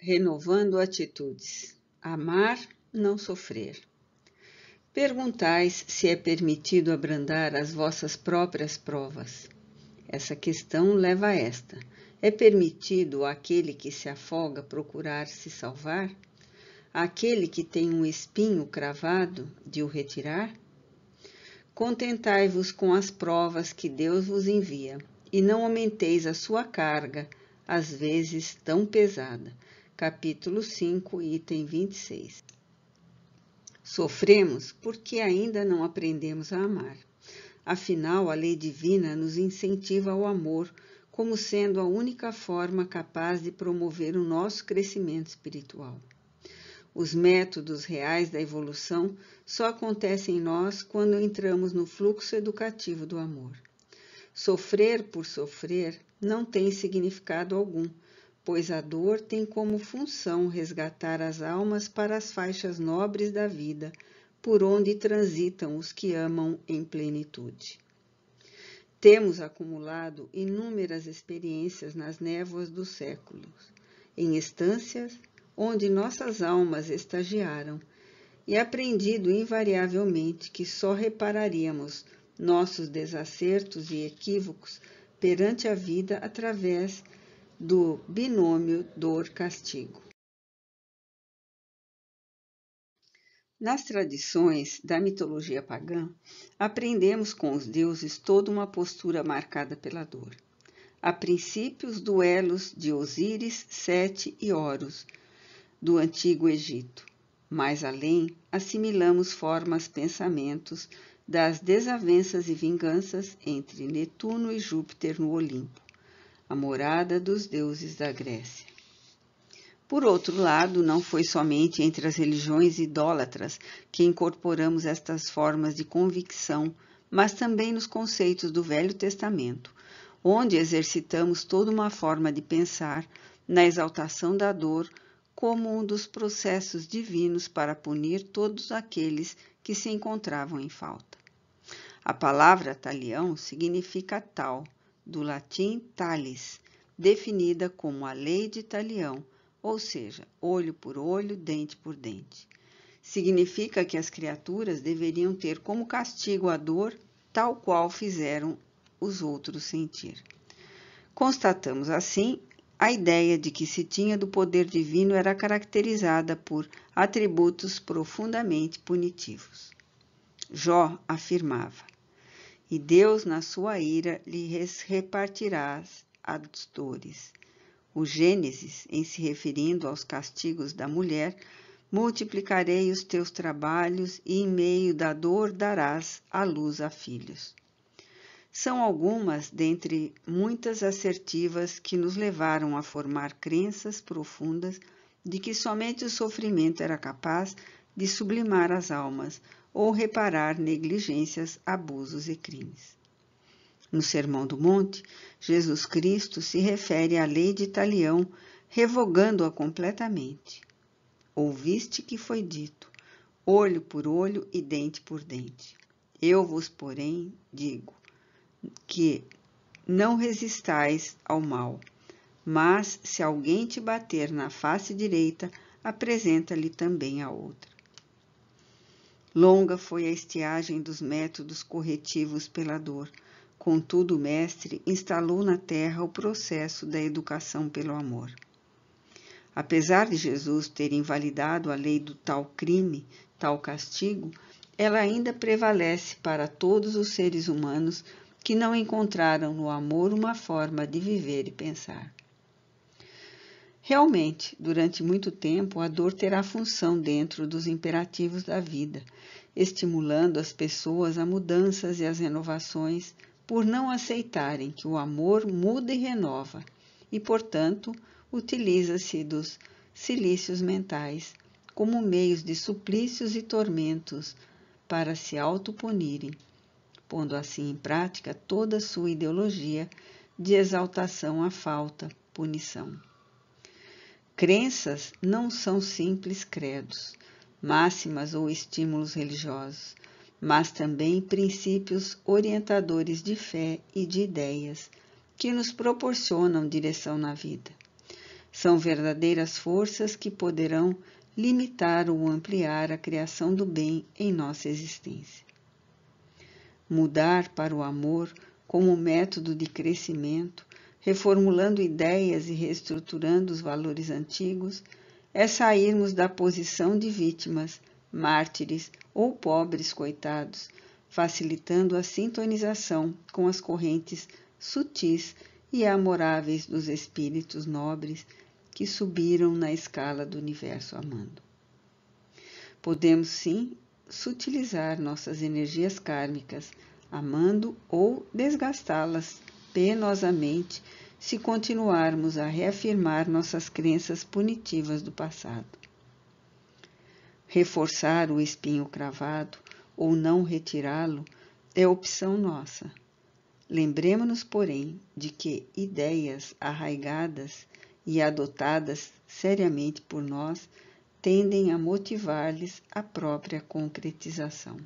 renovando atitudes. Amar, não sofrer. Perguntais se é permitido abrandar as vossas próprias provas. Essa questão leva a esta: é permitido aquele que se afoga procurar se salvar? Aquele que tem um espinho cravado de o retirar? Contentai-vos com as provas que Deus vos envia, e não aumenteis a sua carga, às vezes tão pesada, capítulo 5, item 26. Sofremos porque ainda não aprendemos a amar. Afinal, a lei divina nos incentiva ao amor como sendo a única forma capaz de promover o nosso crescimento espiritual. Os métodos reais da evolução só acontecem em nós quando entramos no fluxo educativo do amor. Sofrer por sofrer não tem significado algum, pois a dor tem como função resgatar as almas para as faixas nobres da vida, por onde transitam os que amam em plenitude. Temos acumulado inúmeras experiências nas névoas dos séculos, em estâncias onde nossas almas estagiaram, e aprendido invariavelmente que só repararíamos nossos desacertos e equívocos perante a vida através do binômio dor-castigo. Nas tradições da mitologia pagã, aprendemos com os deuses toda uma postura marcada pela dor. A princípio, os duelos de Osíris, Sete e Horus, do antigo Egito. Mais além, assimilamos formas, pensamentos das desavenças e vinganças entre Netuno e Júpiter no Olimpo a morada dos deuses da Grécia. Por outro lado, não foi somente entre as religiões idólatras que incorporamos estas formas de convicção, mas também nos conceitos do Velho Testamento, onde exercitamos toda uma forma de pensar na exaltação da dor como um dos processos divinos para punir todos aqueles que se encontravam em falta. A palavra talião significa tal, do latim talis, definida como a lei de talião, ou seja, olho por olho, dente por dente. Significa que as criaturas deveriam ter como castigo a dor, tal qual fizeram os outros sentir. Constatamos assim a ideia de que se tinha do poder divino era caracterizada por atributos profundamente punitivos. Jó afirmava: e Deus, na sua ira, lhe repartirá as dores. O Gênesis, em se referindo aos castigos da mulher, multiplicarei os teus trabalhos e em meio da dor darás à luz a filhos. São algumas dentre muitas assertivas que nos levaram a formar crenças profundas de que somente o sofrimento era capaz de sublimar as almas ou reparar negligências, abusos e crimes. No Sermão do Monte, Jesus Cristo se refere à lei de Italião, revogando-a completamente. Ouviste que foi dito, olho por olho e dente por dente. Eu vos, porém, digo que não resistais ao mal, mas se alguém te bater na face direita, apresenta-lhe também a outra. Longa foi a estiagem dos métodos corretivos pela dor. Contudo, o mestre instalou na terra o processo da educação pelo amor. Apesar de Jesus ter invalidado a lei do tal crime, tal castigo, ela ainda prevalece para todos os seres humanos que não encontraram no amor uma forma de viver e pensar. Realmente, durante muito tempo, a dor terá função dentro dos imperativos da vida, estimulando as pessoas a mudanças e as renovações por não aceitarem que o amor muda e renova, e, portanto, utiliza-se dos silícios mentais como meios de suplícios e tormentos para se autopunirem, pondo assim em prática toda a sua ideologia de exaltação à falta, punição. Crenças não são simples credos, máximas ou estímulos religiosos, mas também princípios orientadores de fé e de ideias que nos proporcionam direção na vida. São verdadeiras forças que poderão limitar ou ampliar a criação do bem em nossa existência. Mudar para o amor como método de crescimento reformulando ideias e reestruturando os valores antigos, é sairmos da posição de vítimas, mártires ou pobres coitados, facilitando a sintonização com as correntes sutis e amoráveis dos espíritos nobres que subiram na escala do universo amando. Podemos sim sutilizar nossas energias kármicas, amando ou desgastá-las penosamente se continuarmos a reafirmar nossas crenças punitivas do passado. Reforçar o espinho cravado ou não retirá-lo é opção nossa. Lembremos-nos, porém, de que ideias arraigadas e adotadas seriamente por nós tendem a motivar-lhes a própria concretização.